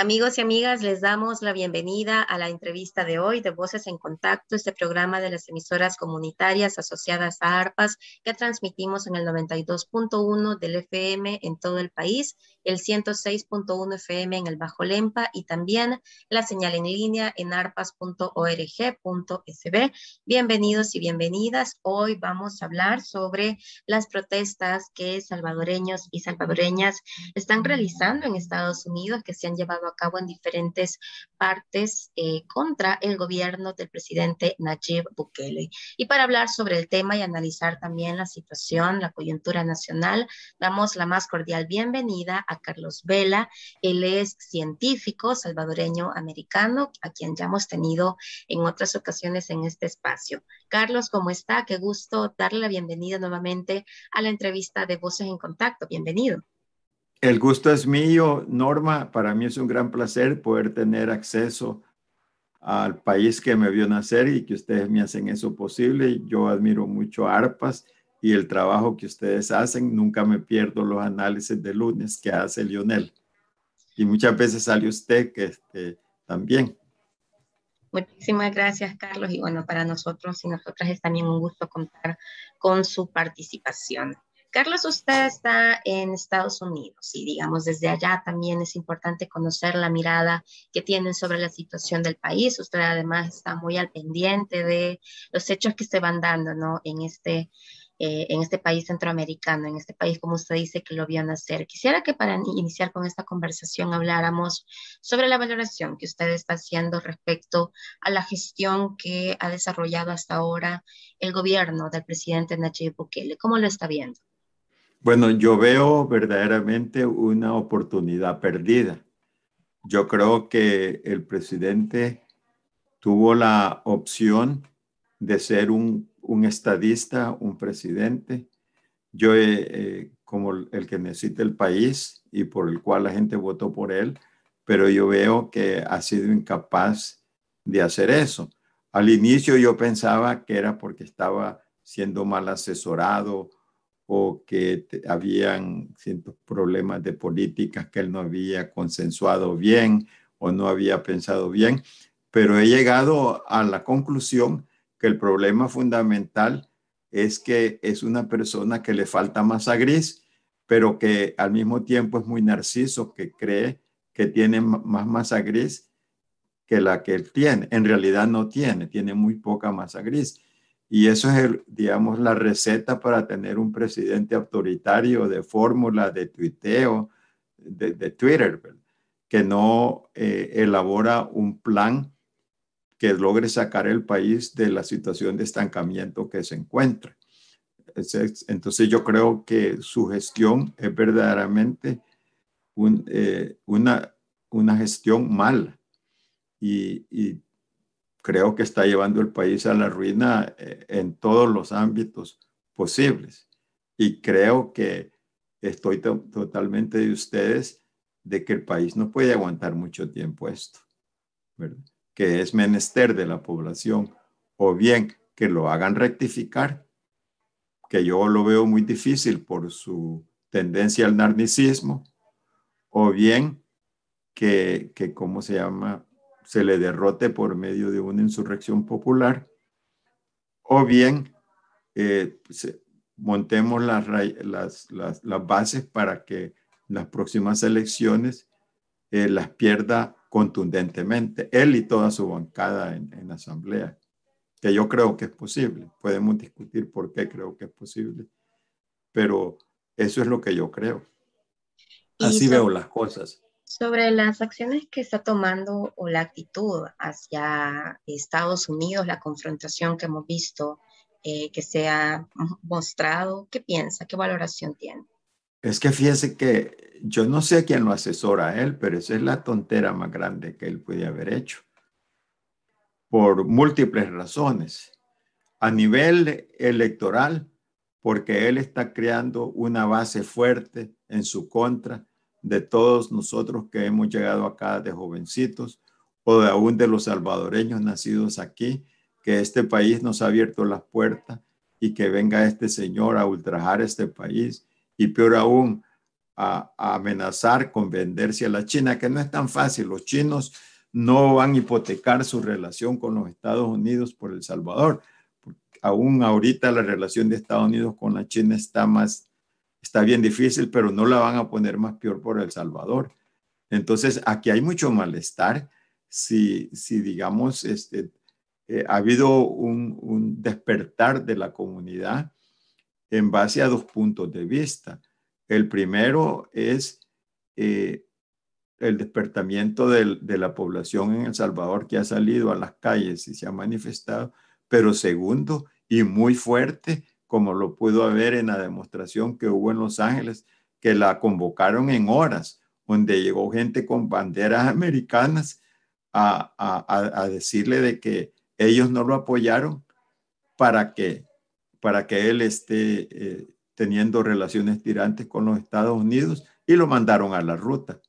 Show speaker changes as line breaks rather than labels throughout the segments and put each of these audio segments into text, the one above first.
Amigos y amigas, les damos la bienvenida a la entrevista de hoy de Voces en Contacto, este programa de las emisoras comunitarias asociadas a ARPAS que transmitimos en el 92.1 del FM en todo el país, el 106.1 FM en el Bajo Lempa y también la señal en línea en arpas.org.sb. Bienvenidos y bienvenidas. Hoy vamos a hablar sobre las protestas que salvadoreños y salvadoreñas están realizando en Estados Unidos que se han llevado a a cabo en diferentes partes eh, contra el gobierno del presidente Nayib Bukele. Y para hablar sobre el tema y analizar también la situación, la coyuntura nacional, damos la más cordial bienvenida a Carlos Vela. Él es científico salvadoreño americano, a quien ya hemos tenido en otras ocasiones en este espacio. Carlos, ¿cómo está? Qué gusto darle la bienvenida nuevamente a la entrevista de Voces en Contacto. Bienvenido.
El gusto es mío, Norma. Para mí es un gran placer poder tener acceso al país que me vio nacer y que ustedes me hacen eso posible. Yo admiro mucho ARPAS y el trabajo que ustedes hacen. Nunca me pierdo los análisis de lunes que hace Lionel. Y muchas veces sale usted que este, también.
Muchísimas gracias, Carlos. Y bueno, para nosotros y nosotras es también un gusto contar con su participación. Carlos usted está en Estados Unidos y digamos desde allá también es importante conocer la mirada que tienen sobre la situación del país. Usted además está muy al pendiente de los hechos que se van dando ¿no? en, este, eh, en este país centroamericano, en este país como usted dice que lo vio nacer. Quisiera que para iniciar con esta conversación habláramos sobre la valoración que usted está haciendo respecto a la gestión que ha desarrollado hasta ahora el gobierno del presidente Nayib Bukele. ¿Cómo lo está viendo?
Bueno, yo veo verdaderamente una oportunidad perdida. Yo creo que el presidente tuvo la opción de ser un, estadista, un presidente. Yo, eh, eh, como el que necesita el país y por el cual la gente votó por él, pero yo veo que ha sido incapaz de hacer eso. Al inicio yo pensaba que era porque estaba siendo mal asesorado o que habían ciertos problemas de políticas que él no había consensuado bien o no había pensado bien, pero he llegado a la conclusión que el problema fundamental es que es una persona que le falta masa gris, pero que al mismo tiempo es muy narciso, que cree que tiene más masa gris que la que él tiene. En realidad no tiene, tiene muy poca masa gris. Y eso es, el, digamos, la receta para tener un presidente autoritario de fórmula, de tuiteo, de, Twitter, que no eh, elabora un plan que logre sacar el país de la situación de estancamiento que se encuentra. Entonces yo creo que su gestión es verdaderamente eh, una, una gestión mala y, y creo que está llevando el país a la ruina eh, en todos los ámbitos posibles. Y creo que estoy totalmente de ustedes de que el país no puede aguantar mucho tiempo esto, que es menester de la población, o bien que lo hagan rectificar, que yo lo veo muy difícil por su tendencia al narcisismo, o bien que, que ¿cómo se llama? se le derrote por medio de una insurrección popular, o bien eh, montemos las, bases para que las próximas elecciones eh, las pierda contundentemente, él y toda su bancada en, en asamblea, que yo creo que es posible. Podemos discutir por qué creo que es posible, pero eso es lo que yo creo. Así veo las cosas.
Sobre las acciones que está tomando o la actitud hacia Estados Unidos, la confrontación que hemos visto, eh, que se ha mostrado, ¿qué piensa? ¿Qué valoración tiene?
Es que fíjese que yo no sé quién lo asesora a él, pero esa es la tontera más grande que él puede haber hecho, por múltiples razones. A nivel electoral, porque él está creando una base fuerte en su contra de todos nosotros que hemos llegado acá de jovencitos o de aún de los salvadoreños nacidos aquí, que este país nos ha abierto las puertas y que venga este señor a ultrajar este país y peor aún a, amenazar con venderse a la China, que no es tan fácil. Los chinos no van a hipotecar su relación con los Estados Unidos por El Salvador. Aún ahorita la relación de Estados Unidos con la China está más está bien difícil, pero no la van a poner más peor por El Salvador. Entonces, aquí hay mucho malestar si, si digamos, este, eh, ha habido un, despertar de la comunidad en base a dos puntos de vista. El primero es eh, el despertamiento de la población en El Salvador que ha salido a las calles y se ha manifestado, pero segundo y muy fuerte como lo pudo haber en la demostración que hubo en Los Ángeles, que la convocaron en horas, donde llegó gente con banderas americanas a, decirle de que ellos no lo apoyaron para que, para que él esté eh, teniendo relaciones tirantes con los Estados Unidos y lo mandaron a la ruta.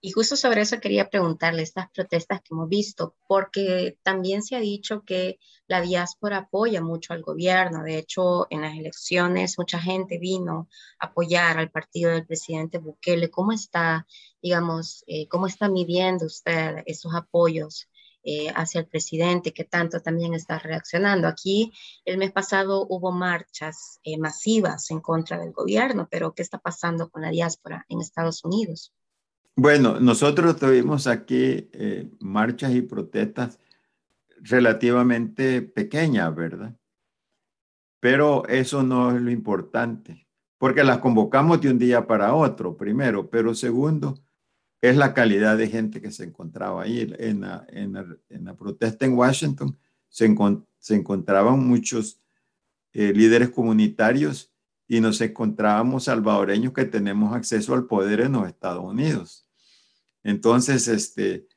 Y justo sobre eso quería preguntarle estas protestas que hemos visto, porque también se ha dicho que la diáspora apoya mucho al gobierno. De hecho, en las elecciones mucha gente vino a apoyar al partido del presidente Bukele. ¿Cómo está, digamos, eh, cómo está midiendo usted esos apoyos? Eh, hacia el presidente, que tanto también está reaccionando. Aquí el mes pasado hubo marchas eh, masivas en contra del gobierno, pero ¿qué está pasando con la diáspora en Estados Unidos?
Bueno, nosotros tuvimos aquí eh, marchas y protestas relativamente pequeñas, ¿verdad? Pero eso no es lo importante, porque las convocamos de un día para otro, primero, pero segundo, es la calidad de gente que se encontraba ahí. En la, protesta en Washington se, encontraban muchos eh, líderes comunitarios y nos encontrábamos salvadoreños que tenemos acceso al poder en los Estados Unidos. Entonces, este,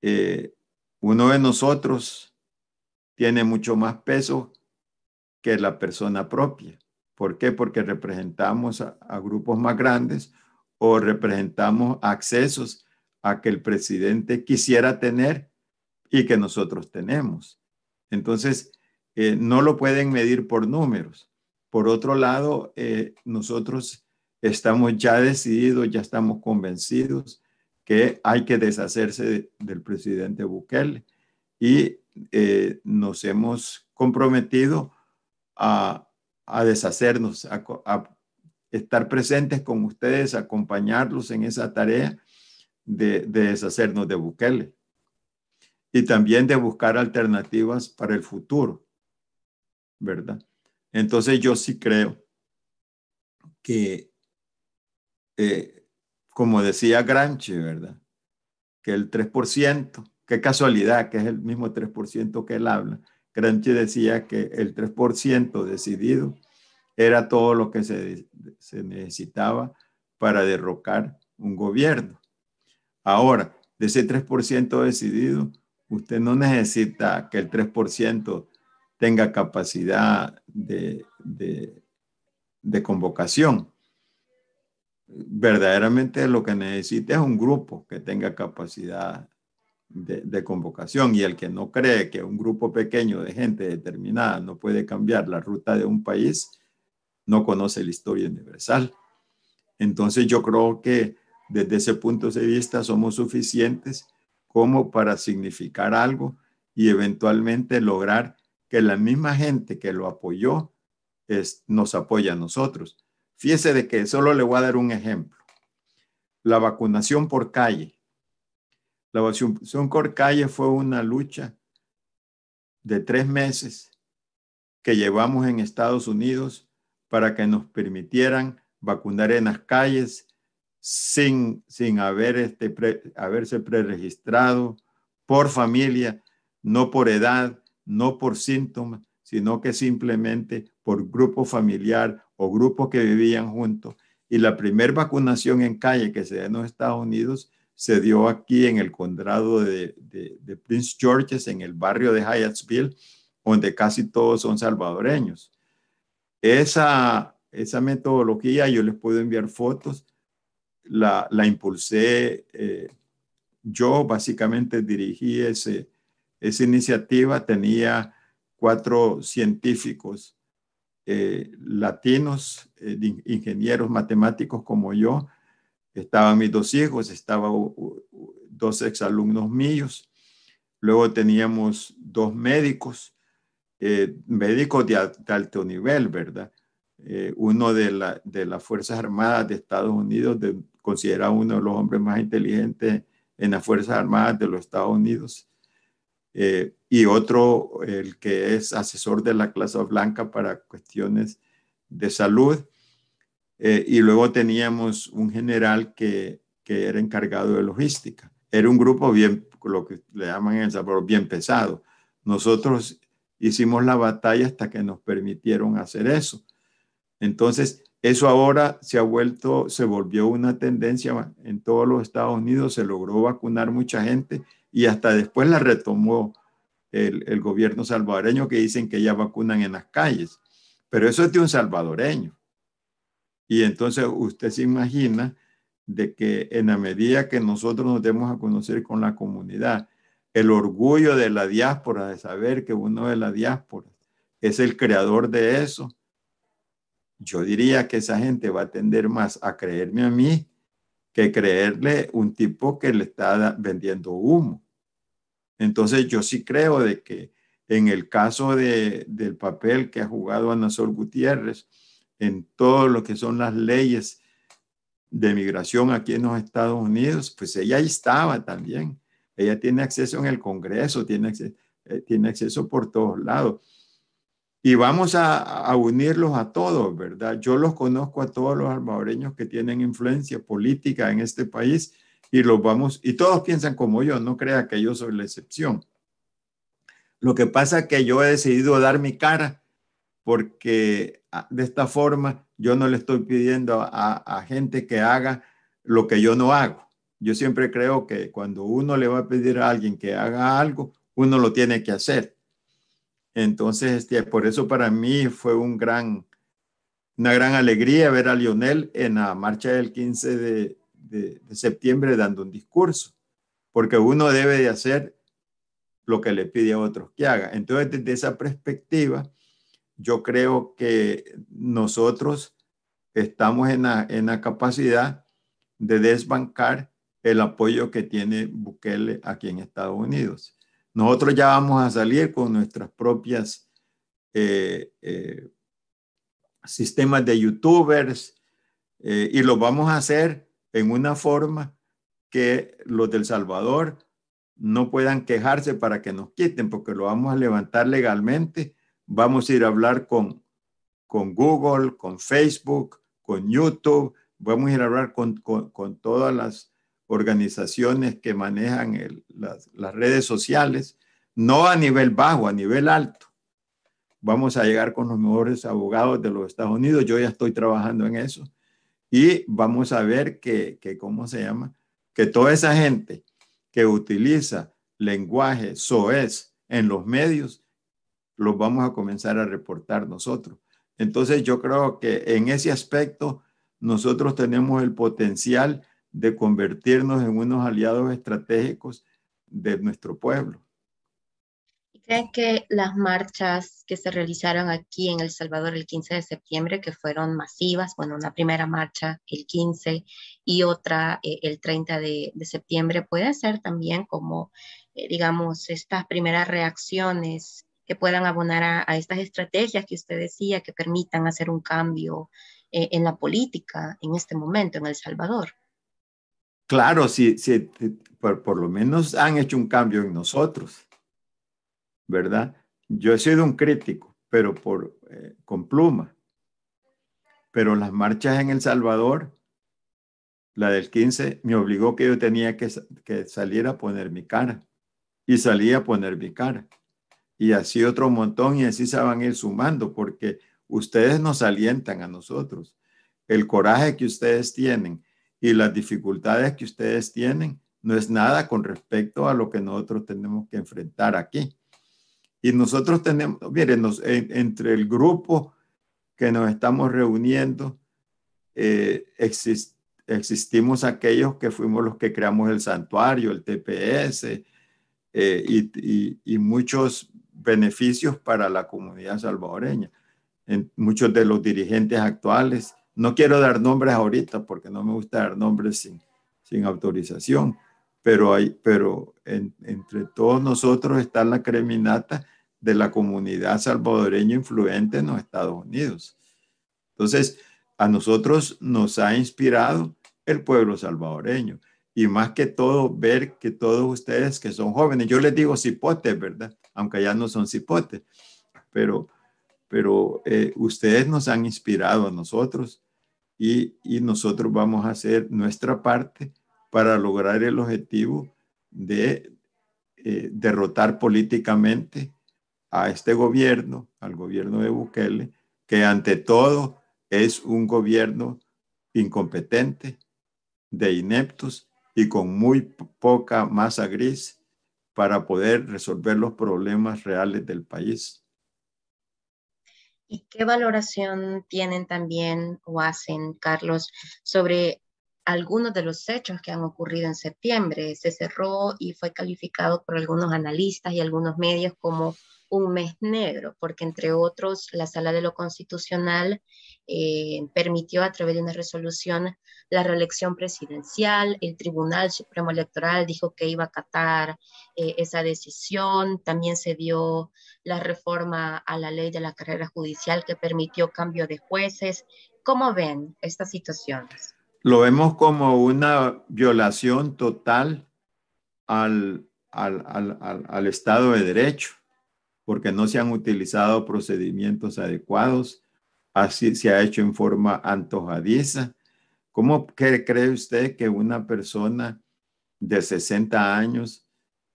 eh, uno de nosotros tiene mucho más peso que la persona propia. ¿Por qué? Porque representamos a, grupos más grandes o representamos accesos a que el presidente quisiera tener y que nosotros tenemos. Entonces, eh, no lo pueden medir por números. Por otro lado, eh, nosotros estamos ya decididos, ya estamos convencidos que hay que deshacerse del presidente Bukele y eh, nos hemos comprometido a, deshacernos, a, estar presentes con ustedes, acompañarlos en esa tarea de, de deshacernos de Bukele y también de buscar alternativas para el futuro, ¿verdad? Entonces yo sí creo que eh, como decía Granchi, ¿verdad? Que el 3%, qué casualidad, que es el mismo 3% que él habla. Granchi decía que el 3% decidido era todo lo que se, necesitaba para derrocar un gobierno. Ahora, de ese 3% decidido, usted no necesita que el 3% tenga capacidad de, de, convocación verdaderamente lo que necesita es un grupo que tenga capacidad de, convocación y el que no cree que un grupo pequeño de gente determinada no puede cambiar la ruta de un país, no conoce la historia universal. Entonces yo creo que desde ese punto de vista somos suficientes como para significar algo y eventualmente lograr que la misma gente que lo apoyó nos apoya a nosotros Fíjese de que solo le voy a dar un ejemplo. La vacunación por calle. La vacunación por calle fue una lucha de tres meses que llevamos en Estados Unidos para que nos permitieran vacunar en las calles sin, sin haber este haberse preregistrado por familia, no por edad, no por síntomas, sino que simplemente por grupo familiar o grupos que vivían juntos. Y la primera vacunación en calle que se dio en los Estados Unidos se dio aquí en el condado de, Prince George's, en el barrio de Hyattsville, donde casi todos son salvadoreños. Esa, esa metodología, yo les puedo enviar fotos, la, la impulsé. Eh, yo básicamente dirigí esa iniciativa, tenía cuatro científicos eh, latinos, eh, ingenieros matemáticos como yo, estaban mis dos hijos, estaban dos exalumnos míos, luego teníamos dos médicos, eh, médicos de, alto nivel, ¿verdad? uno de, las Fuerzas Armadas de Estados Unidos, considerado uno de los hombres más inteligentes en las Fuerzas Armadas de los Estados Unidos, eh, y otro, el que es asesor de la clase Blanca para cuestiones de salud. Eh, y luego teníamos un general que, era encargado de logística. Era un grupo bien, lo que le llaman en El sabor, bien pesado. Nosotros hicimos la batalla hasta que nos permitieron hacer eso. Entonces, eso ahora se ha vuelto, se volvió una tendencia en todos los Estados Unidos, se logró vacunar mucha gente y hasta después la retomó el, gobierno salvadoreño que dicen que ya vacunan en las calles. Pero eso es de un salvadoreño. Y entonces usted se imagina de que en la medida que nosotros nos demos a conocer con la comunidad, el orgullo de la diáspora, de saber que uno de la diáspora es el creador de eso, yo diría que esa gente va a tender más a creerme a mí que creerle un tipo que le está vendiendo humo. Entonces yo sí creo de que en el caso del papel que ha jugado Ana Sol Gutiérrez en todo lo que son las leyes de migración aquí en los Estados Unidos, pues ella ahí estaba también. Ella tiene acceso en el Congreso, tiene eh, tiene acceso por todos lados. Y vamos a, unirlos a todos, ¿verdad? Yo los conozco a todos los salvadoreños que tienen influencia política en este país y los vamos, y todos piensan como yo, no crea que yo soy la excepción. Lo que pasa es que yo he decidido dar mi cara porque ah, de esta forma yo no le estoy pidiendo a gente que haga lo que yo no hago. Yo siempre creo que cuando uno le va a pedir a alguien que haga algo, uno lo tiene que hacer entonces, este, por eso para mí fue una gran alegría ver a Lionel en la marcha del 15 de, septiembre dando un discurso, porque uno debe de hacer lo que le pide a otros que haga. Entonces, desde esa perspectiva, yo creo que nosotros estamos en en la capacidad de desbancar el apoyo que tiene Bukele aquí en Estados Unidos. Nosotros ya vamos a salir con nuestras propias eh, eh, sistemas de youtubers eh, y lo vamos a hacer en una forma que los del Salvador no puedan quejarse para que nos quiten, porque lo vamos a levantar legalmente. Vamos a ir a hablar con, con Google, con Facebook, con YouTube, vamos a ir a hablar con todas las organizaciones que manejan las, redes sociales, no a nivel bajo, a nivel alto. Vamos a llegar con los mejores abogados de los Estados Unidos, yo ya estoy trabajando en eso, y vamos a ver que, ¿cómo se llama? Que toda esa gente que utiliza lenguaje SOES en los medios, los vamos a comenzar a reportar nosotros. Entonces yo creo que en ese aspecto nosotros tenemos el potencial de convertirnos en unos aliados estratégicos de nuestro pueblo.
¿Creen que las marchas que se realizaron aquí en El Salvador el 15 de septiembre, que fueron masivas, bueno, una primera marcha el 15 y otra eh, el 30 de, septiembre, puede ser también como, eh, digamos, estas primeras reacciones que puedan abonar a, estas estrategias que usted decía, que permitan hacer un cambio eh, en la política en este momento en El Salvador?
Claro, si, por, lo menos han hecho un cambio en nosotros, ¿verdad? Yo he sido un crítico, pero por, eh, con pluma. Pero las marchas en El Salvador, la del 15, me obligó que yo tenía que, que salir a poner mi cara. Y salí a poner mi cara. Y así otro montón y así se van a ir sumando porque ustedes nos alientan a nosotros. El coraje que ustedes tienen, y las dificultades que ustedes tienen no es nada con respecto a lo que nosotros tenemos que enfrentar aquí. Y nosotros tenemos, miren, entre el grupo que nos estamos reuniendo, eh, existimos aquellos que fuimos los que creamos el santuario, el TPS eh, y, muchos beneficios para la comunidad salvadoreña. En, muchos de los dirigentes actuales no quiero dar nombres ahorita porque no me gusta dar nombres sin, autorización, pero, hay, pero entre todos nosotros está la creminata de la comunidad salvadoreña influente en los Estados Unidos. Entonces, a nosotros nos ha inspirado el pueblo salvadoreño y más que todo ver que todos ustedes que son jóvenes, yo les digo cipotes, ¿verdad? Aunque ya no son cipotes, pero, pero eh, ustedes nos han inspirado a nosotros y, nosotros vamos a hacer nuestra parte para lograr el objetivo de eh, derrotar políticamente a este gobierno, al gobierno de Bukele, que ante todo es un gobierno incompetente, de ineptos y con muy poca masa gris para poder resolver los problemas reales del país.
¿Y qué valoración tienen también o hacen, Carlos, sobre algunos de los hechos que han ocurrido en septiembre. Se cerró y fue calificado por algunos analistas y algunos medios como un mes negro, porque entre otros la Sala de lo Constitucional eh, permitió a través de una resolución la reelección presidencial, el Tribunal Supremo Electoral dijo que iba a acatar eh, esa decisión, también se dio la reforma a la ley de la carrera judicial que permitió cambio de jueces. ¿Cómo ven estas situaciones?
lo vemos como una violación total al, al, Estado de Derecho, porque no se han utilizado procedimientos adecuados, así se ha hecho en forma antojadiza. ¿Cómo cree usted que una persona de 60 años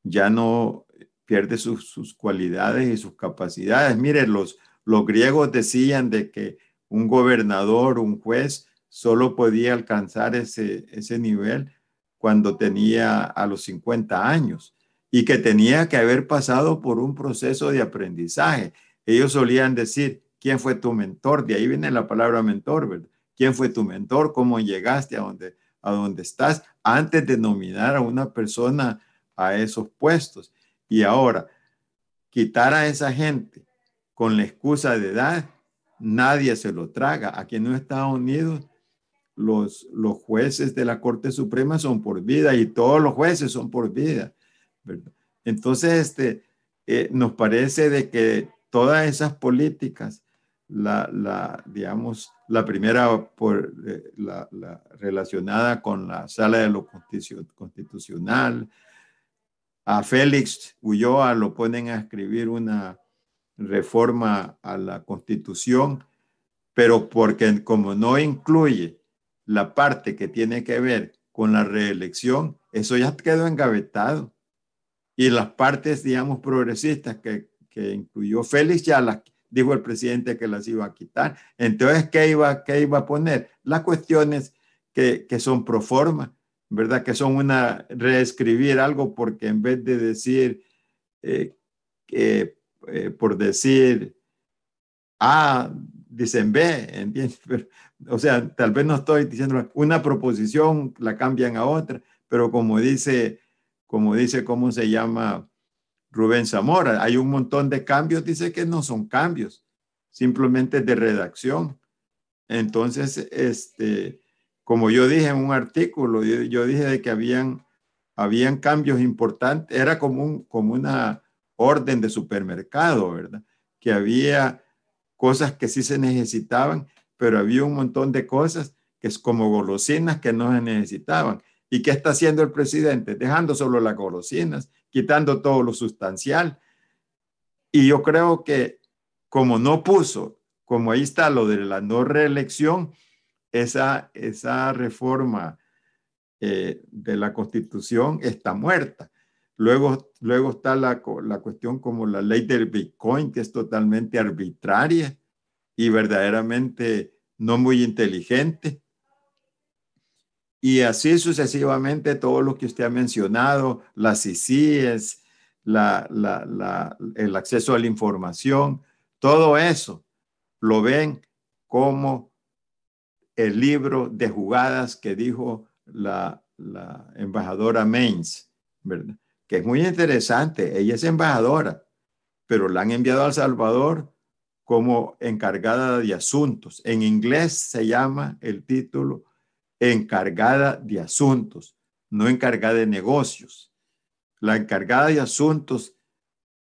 ya no pierde sus, cualidades y sus capacidades? Mire, los, los griegos decían de que un gobernador, un juez, solo podía alcanzar ese, nivel cuando tenía a los 50 años y que tenía que haber pasado por un proceso de aprendizaje. Ellos solían decir, ¿quién fue tu mentor? De ahí viene la palabra mentor, ¿verdad? ¿Quién fue tu mentor? ¿Cómo llegaste a donde, a donde estás? Antes de nominar a una persona a esos puestos. Y ahora, quitar a esa gente con la excusa de edad, nadie se lo traga. Aquí en Estados Unidos los, jueces de la Corte Suprema son por vida y todos los jueces son por vida. Entonces, este, eh, nos parece de que todas esas políticas, la, digamos, la primera por, eh, la, relacionada con la sala de lo constitucional, a Félix Ulloa lo ponen a escribir una reforma a la constitución, pero porque como no incluye la parte que tiene que ver con la reelección, eso ya quedó engavetado. Y las partes, digamos, progresistas que, incluyó Félix, ya las dijo el presidente que las iba a quitar. Entonces, ¿qué iba, qué iba a poner? Las cuestiones que, son pro forma, ¿verdad? Que son una reescribir algo porque en vez de decir, eh, eh, por decir A, dicen B, ¿entiendes? o sea, tal vez no estoy diciendo una proposición, la cambian a otra, pero como dice, como dice, ¿cómo se llama? Rubén Zamora, hay un montón de cambios, dice que no son cambios, simplemente de redacción. Entonces, este, como yo dije en un artículo, yo, dije de que habían, habían cambios importantes, era como, como una orden de supermercado, ¿verdad? Que había cosas que sí se necesitaban pero había un montón de cosas que es como golosinas que no se necesitaban. ¿Y qué está haciendo el presidente? Dejando solo las golosinas, quitando todo lo sustancial. Y yo creo que como no puso, como ahí está lo de la no reelección, esa, esa reforma eh, de la constitución está muerta. Luego, luego está la, la cuestión como la ley del Bitcoin, que es totalmente arbitraria y verdaderamente no muy inteligente. Y así sucesivamente todo lo que usted ha mencionado, las ICIES, el acceso a la información, todo eso lo ven como el libro de jugadas que dijo la, embajadora Mains, ¿verdad? que es muy interesante. Ella es embajadora, pero la han enviado al El Salvador como encargada de asuntos. En inglés se llama el título encargada de asuntos, no encargada de negocios. La encargada de asuntos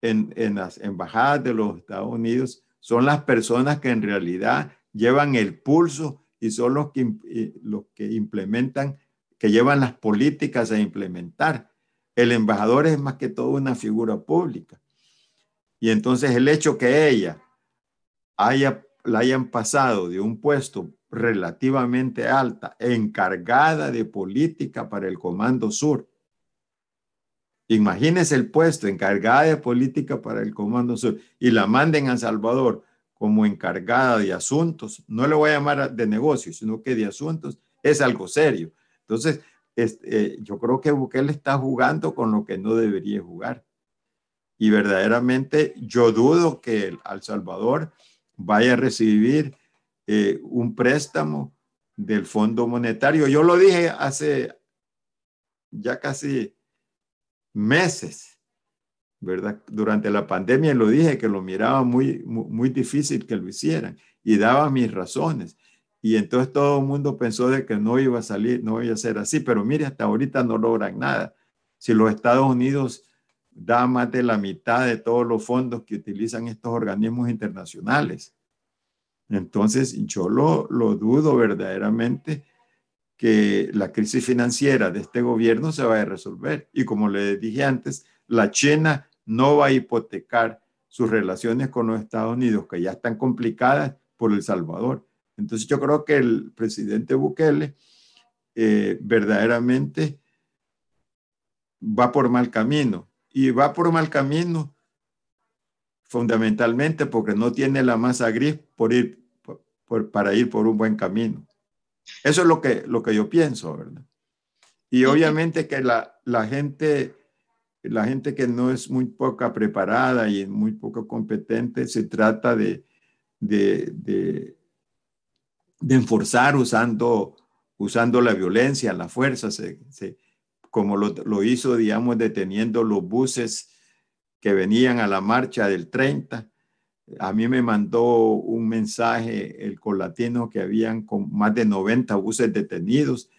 en, las embajadas de los Estados Unidos son las personas que en realidad llevan el pulso y son los que, los que implementan, que llevan las políticas a implementar. El embajador es más que todo una figura pública. Y entonces el hecho que ella la hayan pasado de un puesto relativamente alta, encargada de política para el Comando Sur. imagínese el puesto, encargada de política para el Comando Sur, y la manden a Salvador como encargada de asuntos, no le voy a llamar de negocios, sino que de asuntos, es algo serio. Entonces, eh, yo creo que Bukele está jugando con lo que no debería jugar. Y verdaderamente yo dudo que El Salvador vaya a recibir eh, un préstamo del Fondo Monetario. Yo lo dije hace ya casi meses, ¿verdad? Durante la pandemia lo dije que lo miraba muy, muy, difícil que lo hicieran y daba mis razones. Y entonces todo el mundo pensó de que no iba a salir, no iba a ser así, pero mire, hasta ahorita no logran nada. Si los Estados Unidos da más de la mitad de todos los fondos que utilizan estos organismos internacionales. Entonces, yo lo, dudo verdaderamente que la crisis financiera de este gobierno se vaya a resolver. Y como le dije antes, la China no va a hipotecar sus relaciones con los Estados Unidos, que ya están complicadas por El Salvador. Entonces yo creo que el presidente Bukele eh, verdaderamente va por mal camino y va por un mal camino, fundamentalmente porque no tiene la masa gris para ir por un buen camino. Eso es lo que, lo que yo pienso, ¿verdad? Y obviamente que la, la, gente, la gente que no es muy poca preparada y muy poco competente, se trata de, de, de, enforzar usando, usando la violencia, la fuerza, se, como lo, hizo, digamos, deteniendo los buses que venían a la marcha del 30. A mí me mandó un mensaje el colatino que habían con más de 90 buses detenidos.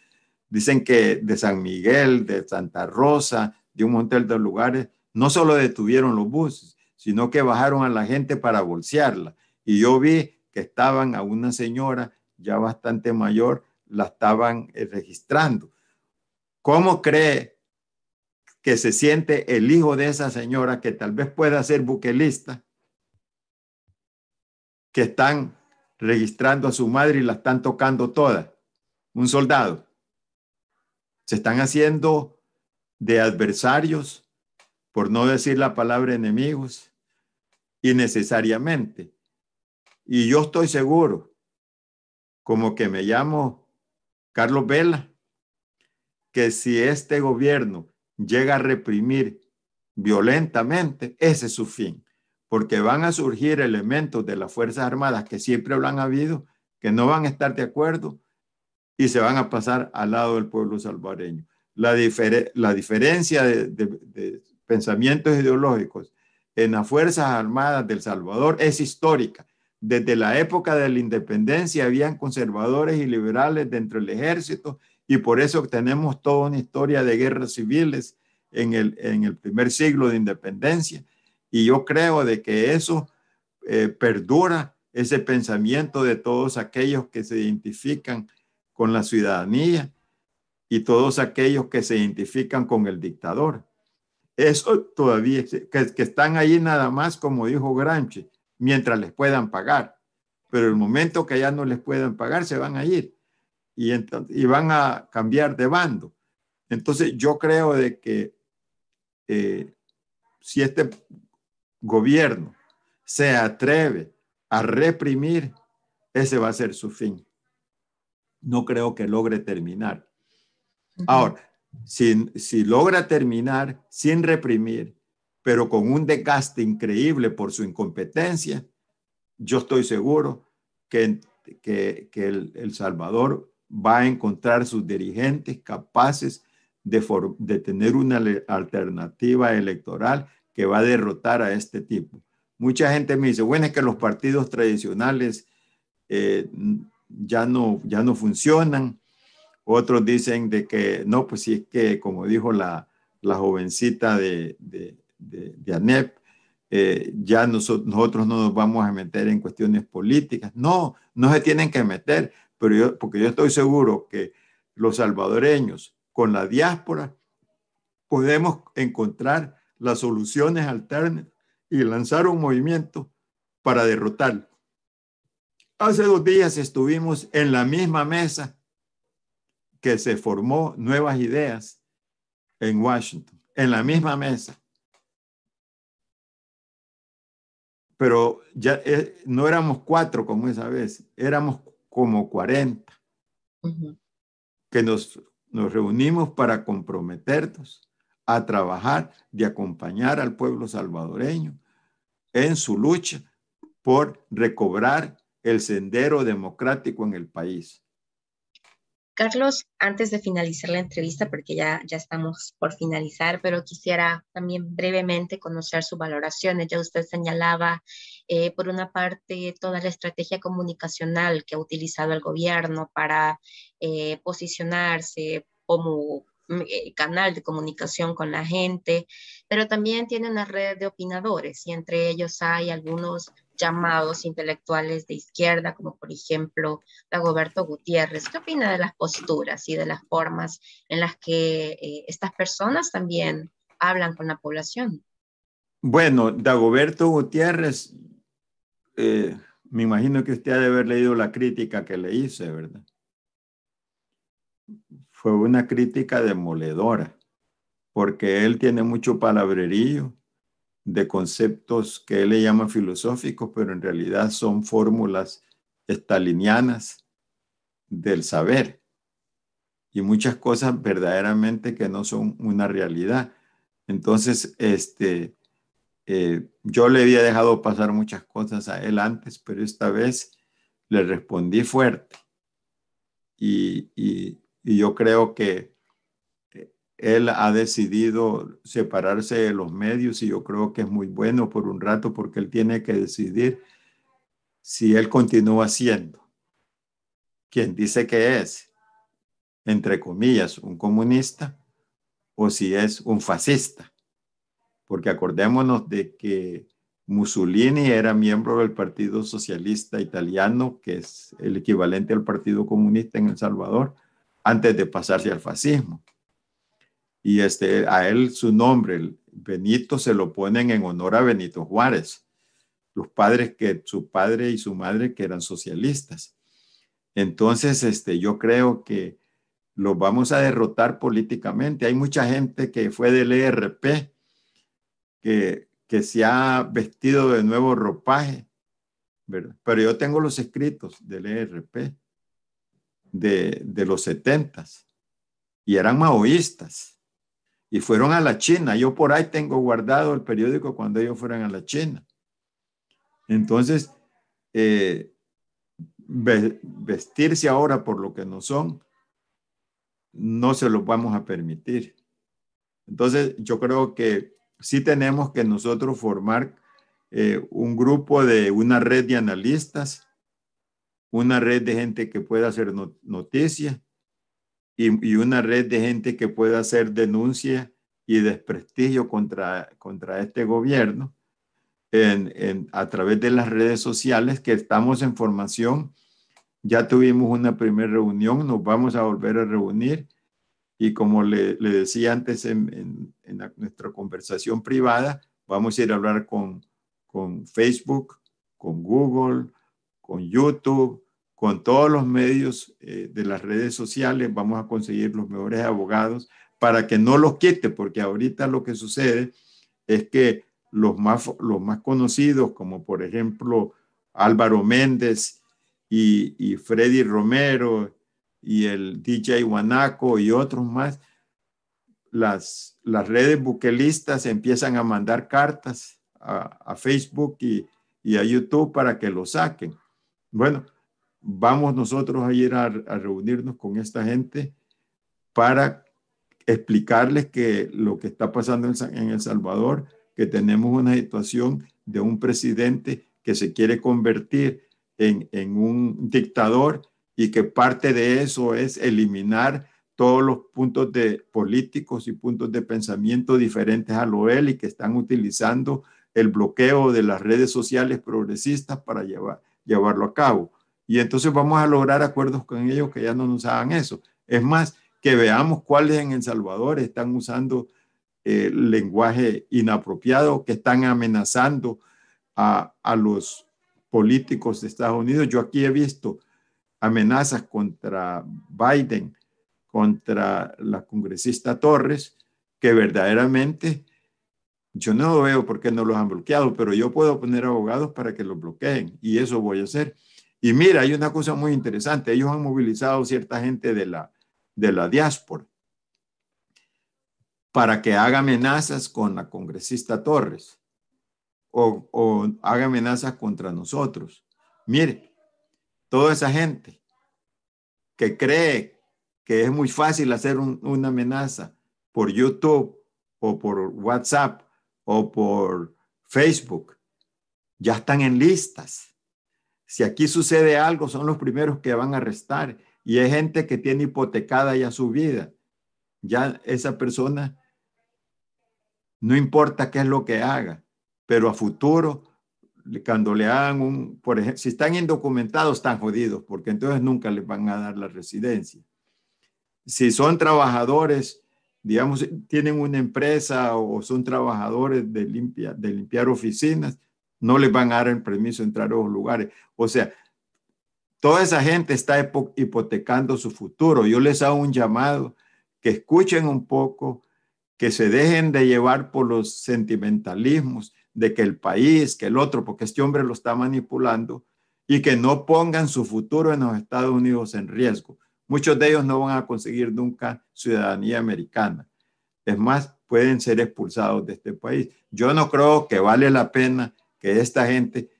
Dicen que de San Miguel, de Santa Rosa, de un montón de lugares, no solo detuvieron los buses, sino que bajaron a la gente para bolsearla. Y yo vi que estaban a una señora ya bastante mayor, la estaban eh, registrando. ¿Cómo cree que se siente el hijo de esa señora que tal vez pueda ser buquelista? Que están registrando a su madre y la están tocando toda. Un soldado. Se están haciendo de adversarios, por no decir la palabra enemigos, innecesariamente. Y yo estoy seguro, como que me llamo Carlos Vela, que si este gobierno llega a reprimir violentamente, ese es su fin, porque van a surgir elementos de las Fuerzas Armadas que siempre lo han habido, que no van a estar de acuerdo y se van a pasar al lado del pueblo salvareño. La, diferencia de pensamientos ideológicos en las Fuerzas Armadas del Salvador es histórica. Desde la época de la independencia habían conservadores y liberales dentro del ejército y por eso tenemos toda una historia de guerras civiles en el, en el primer siglo de independencia. Y yo creo de que eso eh, perdura ese pensamiento de todos aquellos que se identifican con la ciudadanía y todos aquellos que se identifican con el dictador. Eso todavía, que, que están ahí nada más, como dijo Granchi, mientras les puedan pagar. Pero el momento que ya no les puedan pagar, se van a ir y, van a cambiar de bando. Entonces yo creo de que eh, si este gobierno se atreve a reprimir, ese va a ser su fin. No creo que logre terminar. Ahora, si, logra terminar sin reprimir, pero con un desgaste increíble por su incompetencia, yo estoy seguro que, que, el Salvador va a encontrar sus dirigentes capaces de, tener una alternativa electoral que va a derrotar a este tipo. Mucha gente me dice, bueno, es que los partidos tradicionales eh, ya, no, funcionan. Otros dicen de que, no, pues sí es que, como dijo la, la jovencita de, de, ANEP, eh, ya nosotros, nosotros no nos vamos a meter en cuestiones políticas. No, no se tienen que meter porque yo estoy seguro que los salvadoreños con la diáspora podemos encontrar las soluciones alternas y lanzar un movimiento para derrotarlo. Hace dos días estuvimos en la misma mesa que se formó Nuevas Ideas en Washington, en la misma mesa. Pero ya eh, no éramos cuatro como esa vez, éramos como 40, que nos, nos reunimos para comprometernos a trabajar, de acompañar al pueblo salvadoreño en su lucha por recobrar el sendero democrático en el país.
Carlos, antes de finalizar la entrevista, porque ya, ya estamos por finalizar, pero quisiera también brevemente conocer su valoración. Ya usted señalaba, eh, por una parte, toda la estrategia comunicacional que ha utilizado el gobierno para eh, posicionarse como Mm, eh, canal de comunicación con la gente, pero también tiene una red de opinadores y entre ellos hay algunos llamados intelectuales de izquierda, como por ejemplo Dagoberto Gutiérrez. ¿Qué opina de las posturas y de las formas en las que eh, estas personas también hablan con la población?
Bueno, Dagoberto Gutiérrez, eh, me imagino que usted ha de haber leído la crítica que le hice, ¿verdad? fue una crítica demoledora, porque él tiene mucho palabrerío de conceptos que él le llama filosóficos, pero en realidad son fórmulas estalinianas del saber y muchas cosas verdaderamente que no son una realidad. Entonces, este, eh, yo le había dejado pasar muchas cosas a él antes, pero esta vez le respondí fuerte. y, y yo creo que eh, él ha decidido separarse de los medios y yo creo que es muy bueno por un rato porque él tiene que decidir si él continúa siendo quien dice que es, entre comillas, un comunista o si es un fascista. Porque acordémonos de que Mussolini era miembro del Partido Socialista Italiano, que es el equivalente al Partido Comunista en El Salvador, antes de pasarse al fascismo. Y este, a él su nombre, Benito, se lo ponen en honor a Benito Juárez, los padres que su padre y su madre que eran socialistas. Entonces, este, yo creo que lo vamos a derrotar políticamente. Hay mucha gente que fue del ERP, que, que se ha vestido de nuevo ropaje, pero yo tengo los escritos del ERP de, de los setentas y eran maoístas y fueron a la China. Yo por ahí tengo guardado el periódico cuando ellos fueron a la China. Entonces, eh, vestirse ahora por lo que no son, no se lo vamos a permitir. Entonces, yo creo que sí tenemos que nosotros formar eh, un grupo de una red de analistas una red de gente que pueda hacer noticia y, una red de gente que pueda hacer denuncia y desprestigio contra, contra este gobierno en, a través de las redes sociales que estamos en formación. Ya tuvimos una primera reunión, nos vamos a volver a reunir y como le, le decía antes en, en, nuestra conversación privada, vamos a ir a hablar con, con Facebook, con Google, con YouTube, con todos los medios eh, de las redes sociales vamos a conseguir los mejores abogados para que no los quite, porque ahorita lo que sucede es que los más, los más conocidos, como por ejemplo Álvaro Méndez y, Freddy Romero y el DJ Guanaco y otros más, las, las redes buquelistas empiezan a mandar cartas a, Facebook y, a YouTube para que lo saquen. Bueno, vamos nosotros a ir a, reunirnos con esta gente para explicarles que lo que está pasando en, El Salvador, que tenemos una situación de un presidente que se quiere convertir en, un dictador y que parte de eso es eliminar todos los puntos de políticos y puntos de pensamiento diferentes a lo él y que están utilizando el bloqueo de las redes sociales progresistas para llevarlo a cabo y entonces vamos a lograr acuerdos con ellos que ya no nos hagan eso. Es más, que veamos cuáles en El Salvador están usando eh, lenguaje inapropiado, que están amenazando a, a, los políticos de Estados Unidos. Yo aquí he visto amenazas contra Biden, contra la congresista Torres, que verdaderamente yo no veo porque no los han bloqueado, pero yo puedo poner abogados para que los bloqueen y eso voy a hacer. Y mira, hay una cosa muy interesante, ellos han movilizado cierta gente de la, de la diáspora para que haga amenazas con la congresista Torres o, haga amenazas contra nosotros. Mire, toda esa gente que cree que es muy fácil hacer una amenaza por YouTube o por WhatsApp o por Facebook, ya están en listas. Si aquí sucede algo, son los primeros que van a arrestar. Y hay gente que tiene hipotecada ya su vida. Ya esa persona, no importa qué es lo que haga, pero a futuro, cuando le hagan un, por ejemplo, si están indocumentados, están jodidos, porque entonces nunca les van a dar la residencia. Si son trabajadores, digamos, tienen una empresa o son trabajadores de, de limpiar oficinas, no les van a dar el permiso de entrar a otros lugares. O sea, toda esa gente está hipotecando su futuro. Yo les hago un llamado, que escuchen un poco, que se dejen de llevar por los sentimentalismos de que el país, que el otro, porque este hombre lo está manipulando, y que no pongan su futuro en los Estados Unidos en riesgo. Muchos de ellos no van a conseguir nunca ciudadanía americana. Es más, pueden ser expulsados de este país. Yo no creo que vale la pena que esta gente,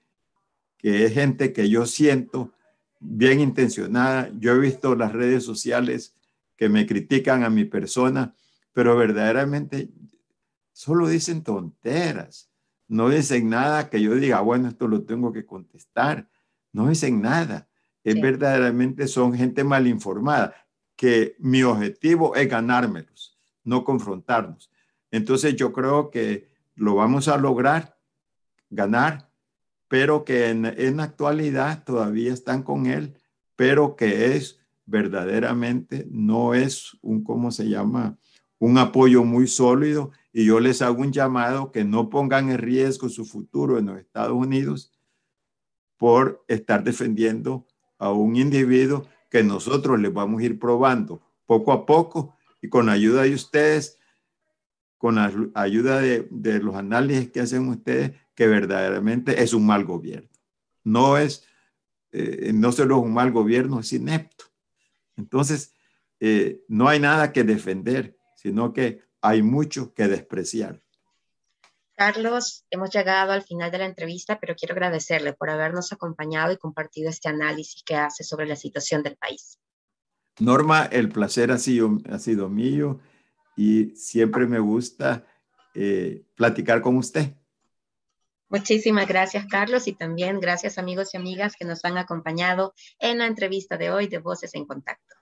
que es gente que yo siento bien intencionada, yo he visto las redes sociales que me critican a mi persona, pero verdaderamente solo dicen tonteras, no dicen nada que yo diga, bueno, esto lo tengo que contestar, no dicen nada, es verdaderamente son gente mal informada, que mi objetivo es ganármelos, no confrontarnos. Entonces yo creo que lo vamos a lograr ganar, pero que en, en actualidad todavía están con él, pero que es verdaderamente, no es un, ¿cómo se llama? Un apoyo muy sólido y yo les hago un llamado que no pongan en riesgo su futuro en los Estados Unidos por estar defendiendo a un individuo que nosotros les vamos a ir probando poco a poco y con ayuda de ustedes con la ayuda de, los análisis que hacen ustedes, que verdaderamente es un mal gobierno. No es, eh, no solo es un mal gobierno, es inepto. Entonces, eh, no hay nada que defender, sino que hay mucho que despreciar.
Carlos, hemos llegado al final de la entrevista, pero quiero agradecerle por habernos acompañado y compartido este análisis que hace sobre la situación del país.
Norma, el placer ha sido, ha sido mío y siempre me gusta eh, platicar con usted.
Muchísimas gracias, Carlos, y también gracias, amigos y amigas que nos han acompañado en la entrevista de hoy de Voces en Contacto.